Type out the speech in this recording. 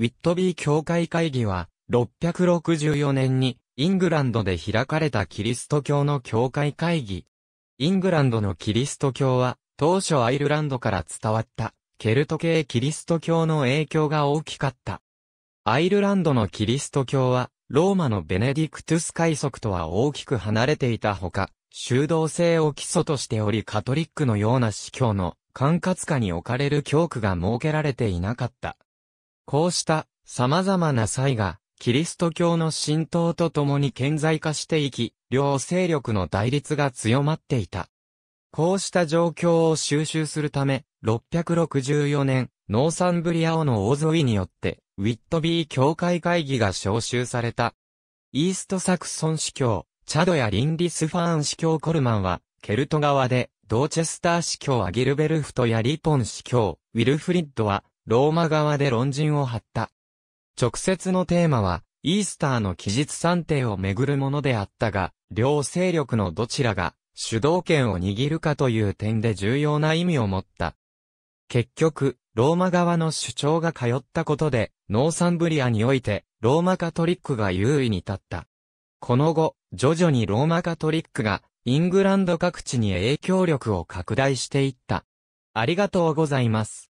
ウィットビー教会会議は、664年に、イングランドで開かれたキリスト教の教会会議。イングランドのキリスト教は、当初アイルランドから伝わった、ケルト系キリスト教の影響が大きかった。アイルランドのキリスト教は、ローマのベネディクトゥス海則とは大きく離れていたほか、修道性を基礎としておりカトリックのような司教の管轄下に置かれる教区が設けられていなかった。こうした様々な祭が、キリスト教の浸透とともに顕在化していき、両勢力の対立が強まっていた。こうした状況を収集するため、664年、ノーサンブリア王の大沿いによって、ウィットビー教会会議が招集された。イーストサクソン司教、チャドやリンリスファーン司教コルマンは、ケルト側で、ドーチェスター司教アギルベルフトやリポン司教、ウィルフリッドは、ローマ側で論陣を張った。直接のテーマは、イースターの期日算定をめぐるものであったが、両勢力のどちらが主導権を握るかという点で重要な意味を持った。結局、ローマ側の主張が通ったことで、ノーサンブリアにおいて、ローマカトリックが優位に立った。この後、徐々にローマカトリックが、イングランド各地に影響力を拡大していった。ありがとうございます。